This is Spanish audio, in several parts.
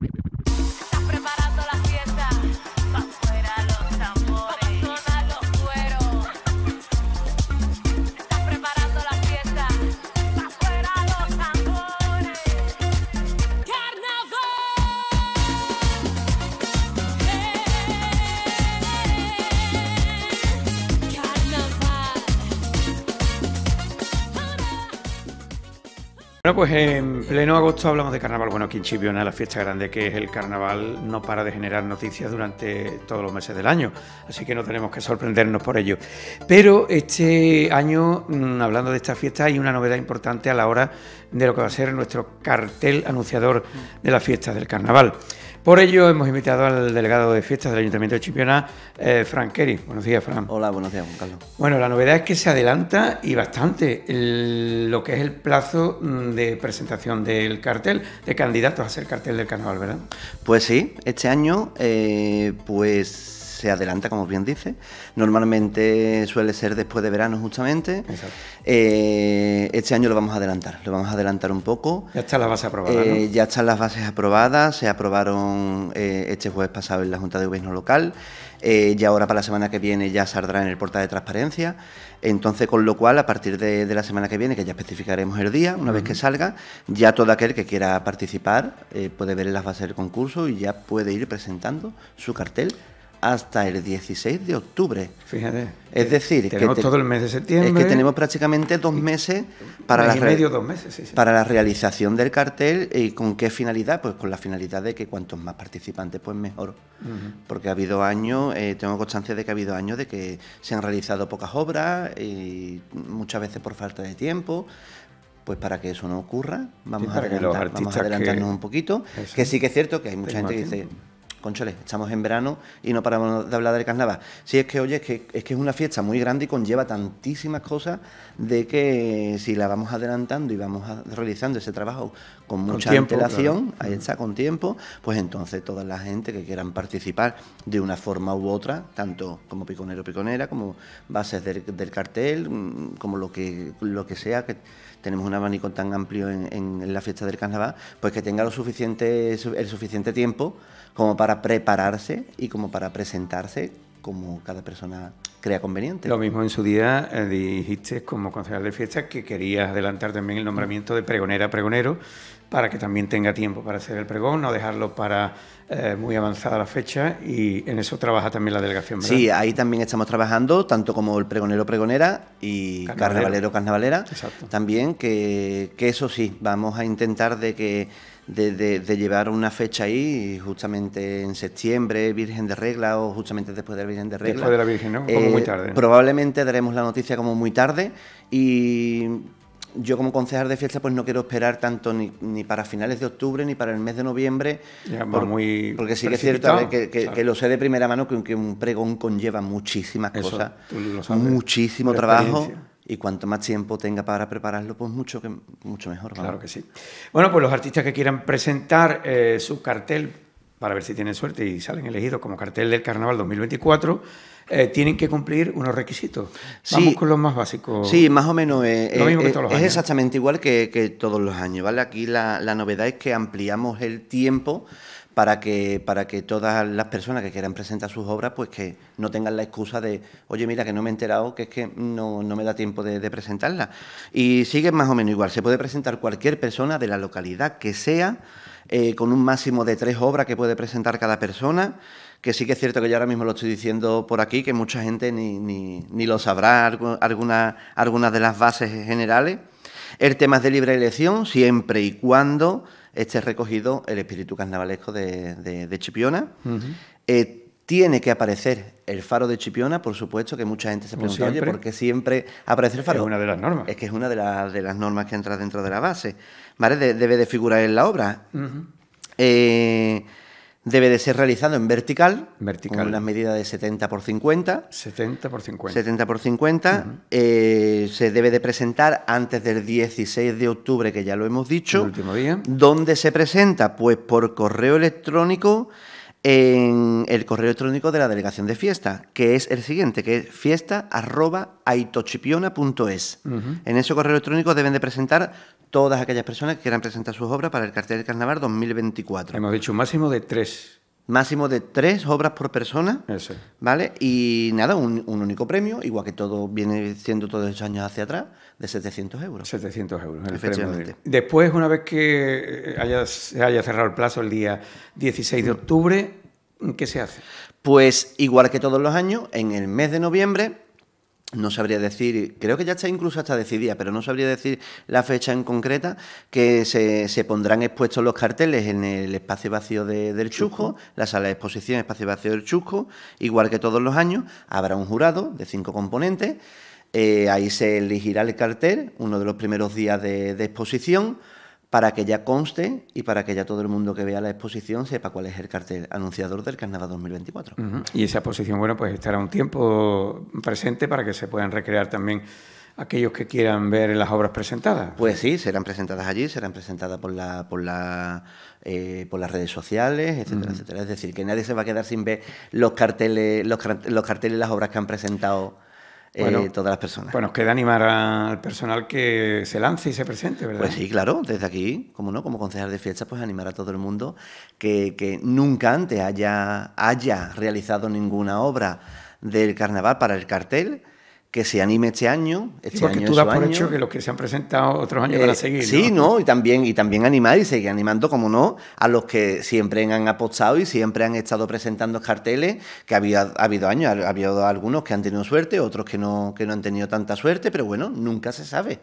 you Bueno, pues en pleno agosto hablamos de carnaval. Bueno, aquí en Chipiona la fiesta grande que es el carnaval no para de generar noticias durante todos los meses del año, así que no tenemos que sorprendernos por ello. Pero este año, mm, hablando de esta fiesta, hay una novedad importante a la hora de lo que va a ser nuestro cartel anunciador de la fiesta del carnaval. Por ello hemos invitado al delegado de fiestas del Ayuntamiento de Chipiona, eh, Kerry. Buenos días, Fran. Hola, buenos días, Juan Carlos. Bueno, la novedad es que se adelanta y bastante lo que es el plazo mm, de presentación del cartel, de candidatos a ser cartel del carnaval, ¿verdad? Pues sí, este año, eh, pues se adelanta, como bien dice. Normalmente suele ser después de verano, justamente. Eh, este año lo vamos a adelantar, lo vamos a adelantar un poco. Ya están las bases aprobadas. Eh, ya están las bases aprobadas, se aprobaron eh, este jueves pasado en la Junta de Gobierno Local. ...y ahora para la semana que viene ya saldrá en el portal de transparencia. Entonces, con lo cual, a partir de, la semana que viene, que ya especificaremos el día, una vez que salga, ya todo aquel que quiera participar puede ver en las bases del concurso y ya puede ir presentando su cartel hasta el 16 de octubre. Fíjate. Es decir, que todo el mes de septiembre. Es que tenemos prácticamente dos meses para la dos meses, para la realización del cartel y con qué finalidad, pues con la finalidad de que cuantos más participantes, pues mejor. Porque ha habido años, eh, tengo constancia de que ha habido años de que se han realizado pocas obras y muchas veces por falta de tiempo pues para que eso no ocurra, vamos, a, adelantarnos un poquito. Que sí que es cierto que hay mucha gente que dice, conchales, estamos en verano y no paramos de hablar del carnaval. Si es que, oye, es que, es una fiesta muy grande y conlleva tantísimas cosas de que si la vamos adelantando y vamos realizando ese trabajo con mucha antelación, ahí está, con tiempo, pues entonces toda la gente que quieran participar de una forma u otra, tanto como piconero piconera, como bases del, cartel, mm, como lo que, lo que sea, que tenemos un abanico tan amplio en, la fiesta del carnaval, pues que tenga lo suficiente, el suficiente tiempo como para para prepararse y como para presentarse como cada persona crea conveniente. Lo mismo en su día eh, dijiste como concejal de fiestas que querías adelantar también el nombramiento de pregonera pregonero para que también tenga tiempo para hacer el pregón, no dejarlo para eh, muy avanzada la fecha y en eso trabaja también la delegación. Sí, ahí también estamos trabajando, tanto como el pregonero pregonera y carnavalero, carnavalera. También que eso sí, vamos a intentar de que de, llevar una fecha ahí, justamente en septiembre, Virgen de Regla o justamente después de la Virgen de Regla. Después de la Virgen, ¿no? Como muy eh, tarde. Probablemente daremos la noticia como muy tarde y yo como concejal de fiesta pues no quiero esperar tanto ni, para finales de octubre ni para el mes de noviembre porque sí que es cierto que, lo sé de primera mano que, un pregón conlleva muchísimas cosas muchísimo trabajo y cuanto más tiempo tenga para prepararlo, pues mucho, que, mucho mejor. Claro que sí. Bueno, pues los artistas que quieran presentar eh, su cartel, para ver si tienen suerte y salen elegidos como cartel del Carnaval 2024, eh, tienen que cumplir unos requisitos. Vamos con los más básicos. Sí, más o menos. Eh, que todos los es exactamente igual que, todos los años, ¿vale? Aquí la novedad es que ampliamos el tiempo para que, para que todas las personas que quieran presentar sus obras, pues que no tengan la excusa de, oye, mira, que no me he enterado, que es que no, me da tiempo de, presentarla. Y sigue más o menos igual, se puede presentar cualquier persona de la localidad que sea, eh, con un máximo de tres obras que puede presentar cada persona, que sí que es cierto que yo ahora mismo lo estoy diciendo por aquí, que mucha gente ni, lo sabrá, algunas de las bases generales. El tema es de libre elección, siempre y cuando este recogido el espíritu carnavalesco de, Chipiona. Eh, tiene que aparecer el faro de Chipiona, por supuesto, que mucha gente se pregunta, oye, ¿por qué siempre aparece el faro? Es una de las normas. Es que es una de, las normas que entra dentro de la base, ¿vale? debe de figurar en la obra. Debe de ser realizado en vertical, vertical. con una medida de 70 por 50. 70 por 50. 70 por 50. Eh, se debe de presentar antes del 16 de octubre, que ya lo hemos dicho. El último día. ¿Dónde se presenta? Pues por correo electrónico en el correo electrónico de la delegación de fiesta, que es el siguiente, que es fiesta.aitochipiona.es. En ese correo electrónico deben de presentar todas aquellas personas que quieran presentar sus obras para el cartel del carnaval 2024. Hemos dicho un máximo de tres máximo de tres obras por persona. ¿Vale? Y nada, un, único premio, igual que todo viene siendo todos esos años hacia atrás, de 700 euros. 700 euros, el premio. Después, una vez que eh, haya, se haya cerrado el plazo el día 16 de octubre, ¿qué se hace? Pues igual que todos los años, en el mes de noviembre no sabría decir, creo que ya está incluso hasta decidida, pero no sabría decir la fecha en concreta, que se, se pondrán expuestos los carteles en el espacio vacío de, del Chusco, la sala de exposición espacio vacío del Chusco, igual que todos los años, habrá un jurado de cinco componentes, eh, ahí se elegirá el cartel, uno de los primeros días de exposición, para que ya conste y para que ya todo el mundo que vea la exposición sepa cuál es el cartel anunciador del Carnaval 2024. Y esa exposición, bueno, pues estará un tiempo presente para que se puedan recrear también aquellos que quieran ver las obras presentadas. Pues sí, serán presentadas allí, serán presentadas por eh, por las redes sociales, etcétera, etcétera. Es decir, que nadie se va a quedar sin ver los carteles, los, los carteles, las obras que han presentado. Eh, bueno, todas las personas. Bueno, nos queda animar al personal que se lance y se presente, ¿verdad? Pues sí, claro, desde aquí, como no, como concejal de fiestas, pues animar a todo el mundo que, que nunca antes haya, haya realizado ninguna obra del carnaval para el cartel que se anime este año. Este porque tú das por hecho que los que se han presentado otros años van a eh, seguir. Sí, ¿no? Y, también, y también animar y seguir animando, como no, a los que siempre han apostado y siempre han estado presentando carteles, que ha habido, años, ha habido algunos que han tenido suerte, otros que no, que no han tenido tanta suerte, pero bueno, nunca se sabe,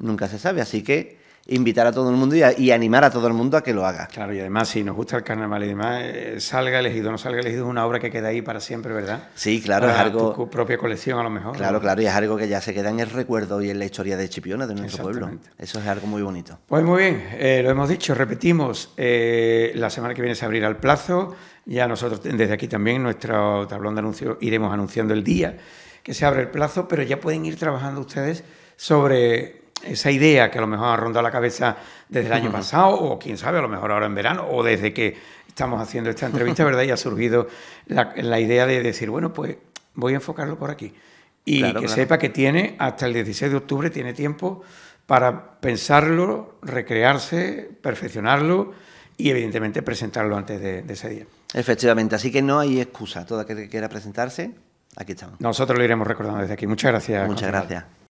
nunca se sabe. Así que invitar a todo el mundo y, animar a todo el mundo a que lo haga. Claro, y además, si nos gusta el carnaval y demás, eh, salga elegido, no salga elegido, es una obra que queda ahí para siempre, ¿verdad? Sí, claro, es algo. Tu propia colección, a lo mejor. Claro, claro, y es algo que ya se queda en el recuerdo y en la historia de Chipiona, de nuestro pueblo. Eso es algo muy bonito. Pues muy bien, eh, lo hemos dicho, repetimos, eh, la semana que viene se abrirá el plazo, ya nosotros desde aquí también, nuestro tablón de anuncios, iremos anunciando el día que se abre el plazo, pero ya pueden ir trabajando ustedes sobre esa idea que a lo mejor ha rondado la cabeza desde el año pasado, o quién sabe, a lo mejor ahora en verano, o desde que estamos haciendo esta entrevista, ¿verdad? Y ha surgido la, idea de decir, bueno, pues voy a enfocarlo por aquí. Y que sepa que tiene hasta el 16 de octubre, tiene tiempo para pensarlo, recrearse, perfeccionarlo y evidentemente presentarlo antes de, de ese día. Efectivamente, así que no hay excusa. Toda que quiera presentarse, aquí estamos. Nosotros lo iremos recordando desde aquí. Muchas gracias. Muchas gracias.